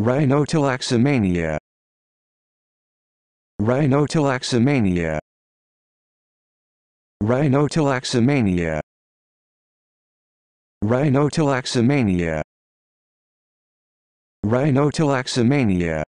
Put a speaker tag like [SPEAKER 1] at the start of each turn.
[SPEAKER 1] Rhinotilaxomania Rhinotilaxomania Rhinotilaxomania Rhinotilaxomania Rhinotalaxomania